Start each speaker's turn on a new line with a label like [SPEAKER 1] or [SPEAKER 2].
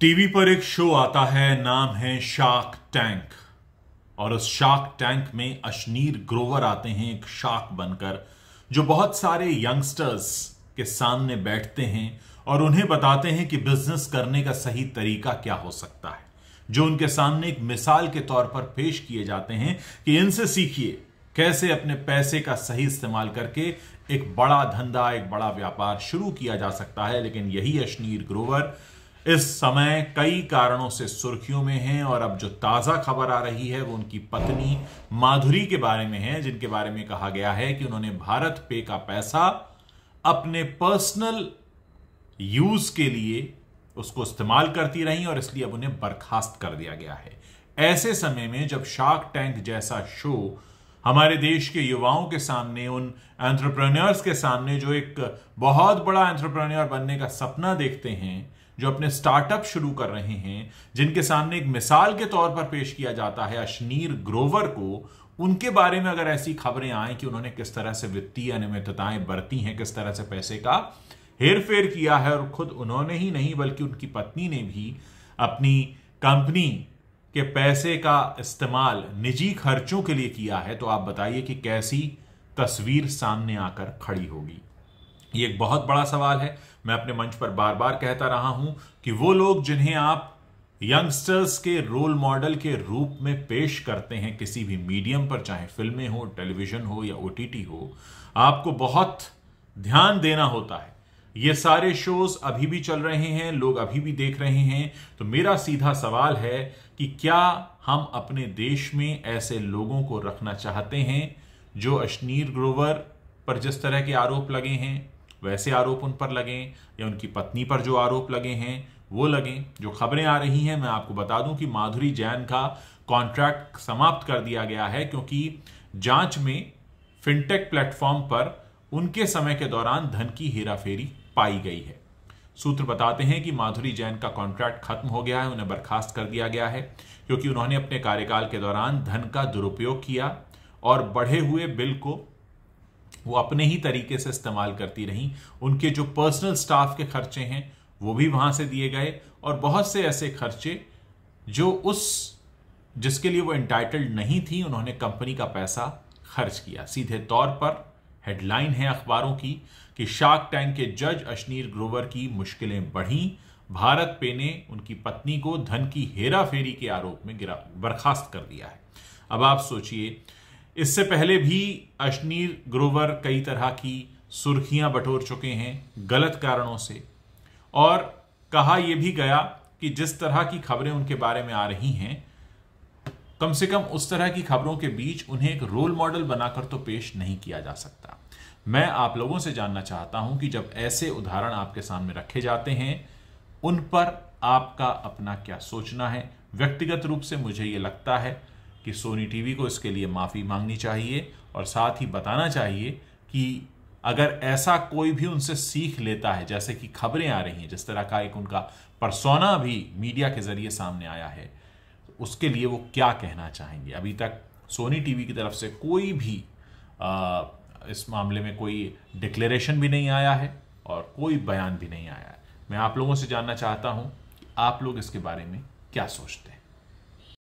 [SPEAKER 1] TV पर एक show आता है नाम है शार्क टैंक और उस शार्क टैंक में अश्नीर ग्रोवर आते हैं एक शार्क बनकर जो बहुत सारे यंगस्टर्स के सामने बैठते हैं और उन्हें बताते हैं कि बिजनेस करने का सही तरीका क्या हो सकता है जो उनके सामने एक मिसाल के तौर पर पेश किए जाते हैं कि इनसे सीखिए कैसे अपने पैसे का सही इस्तेमाल करके एक बड़ा धंधा एक बड़ा व्यापार शुरू किया जा सकता है लेकिन यही अश्नीर ग्रोवर इस समय कई कारणों से सुर्खियों में हैं और अब जो ताज़ा खबर आ रही है वो उनकी पत्नी माधुरी के बारे में है जिनके बारे में कहा गया है कि उन्होंने भारत पे का पैसा अपने पर्सनल यूज के लिए उसको इस्तेमाल करती रही और इसलिए अब उन्हें बर्खास्त कर दिया गया है ऐसे समय में जब शार्क टैंक जैसा शो हमारे देश के युवाओं के सामने उन एंट्रप्रन्यर्स के सामने जो एक बहुत बड़ा एंट्रप्रन्यर बनने का सपना देखते हैं जो अपने स्टार्टअप शुरू कर रहे हैं जिनके सामने एक मिसाल के तौर पर पेश किया जाता है अश्नीर ग्रोवर को उनके बारे में अगर ऐसी खबरें आए कि उन्होंने किस तरह से वित्तीय अनियमितताएं बरती हैं किस तरह से पैसे का हेर फेर किया है और खुद उन्होंने ही नहीं बल्कि उनकी पत्नी ने भी अपनी कंपनी के पैसे का इस्तेमाल निजी खर्चों के लिए किया है तो आप बताइए कि कैसी तस्वीर सामने आकर खड़ी होगी ये एक बहुत बड़ा सवाल है मैं अपने मंच पर बार बार कहता रहा हूं कि वो लोग जिन्हें आप यंगस्टर्स के रोल मॉडल के रूप में पेश करते हैं किसी भी मीडियम पर चाहे फिल्में हो टेलीविजन हो या ओ हो आपको बहुत ध्यान देना होता है ये सारे शोज अभी भी चल रहे हैं लोग अभी भी देख रहे हैं तो मेरा सीधा सवाल है कि क्या हम अपने देश में ऐसे लोगों को रखना चाहते हैं जो अश्नीर ग्रोवर पर जिस तरह के आरोप लगे हैं वैसे आरोप उन पर लगें या उनकी पत्नी पर जो आरोप लगे हैं वो लगें जो खबरें आ रही हैं मैं आपको बता दूं कि माधुरी जैन का कॉन्ट्रैक्ट समाप्त कर दिया गया है क्योंकि जांच में फिनटेक प्लेटफॉर्म पर उनके समय के दौरान धन की हेराफेरी पाई गई है सूत्र बताते हैं कि माधुरी जैन का कॉन्ट्रैक्ट खत्म हो गया है उन्हें बर्खास्त कर दिया गया है क्योंकि उन्होंने अपने कार्यकाल के दौरान धन का दुरुपयोग किया और बढ़े हुए बिल को वो अपने ही तरीके से इस्तेमाल करती रहीं उनके जो पर्सनल स्टाफ के खर्चे हैं वो भी वहां से दिए गए और बहुत से ऐसे खर्चे जो उस जिसके लिए वो इंटाइटल्ड नहीं थी उन्होंने कंपनी का पैसा खर्च किया सीधे तौर पर हेडलाइन है अखबारों की कि शार्क टैंक के जज अश्नीर ग्रोवर की मुश्किलें बढ़ी भारत पे ने उनकी पत्नी को धन की हेरा फेरी के आरोप में गिरा बर्खास्त कर दिया है अब आप सोचिए इससे पहले भी अश्नीर ग्रोवर कई तरह की सुर्खियां बटोर चुके हैं गलत कारणों से और कहा यह भी गया कि जिस तरह की खबरें उनके बारे में आ रही हैं कम से कम उस तरह की खबरों के बीच उन्हें एक रोल मॉडल बनाकर तो पेश नहीं किया जा सकता मैं आप लोगों से जानना चाहता हूं कि जब ऐसे उदाहरण आपके सामने रखे जाते हैं उन पर आपका अपना क्या सोचना है व्यक्तिगत रूप से मुझे यह लगता है कि सोनी टीवी को इसके लिए माफ़ी मांगनी चाहिए और साथ ही बताना चाहिए कि अगर ऐसा कोई भी उनसे सीख लेता है जैसे कि खबरें आ रही हैं जिस तरह का एक उनका परसोना भी मीडिया के जरिए सामने आया है तो उसके लिए वो क्या कहना चाहेंगे अभी तक सोनी टीवी की तरफ से कोई भी आ, इस मामले में कोई डिक्लेरेशन भी नहीं आया है और कोई बयान भी नहीं आया है मैं आप लोगों से जानना चाहता हूँ आप लोग इसके बारे में क्या सोचते हैं